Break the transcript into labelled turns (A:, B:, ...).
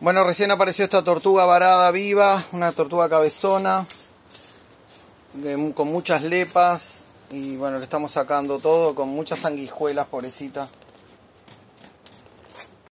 A: Bueno, recién apareció esta tortuga varada viva, una tortuga cabezona, con muchas lepas, y bueno, le estamos sacando todo con muchas sanguijuelas, pobrecita.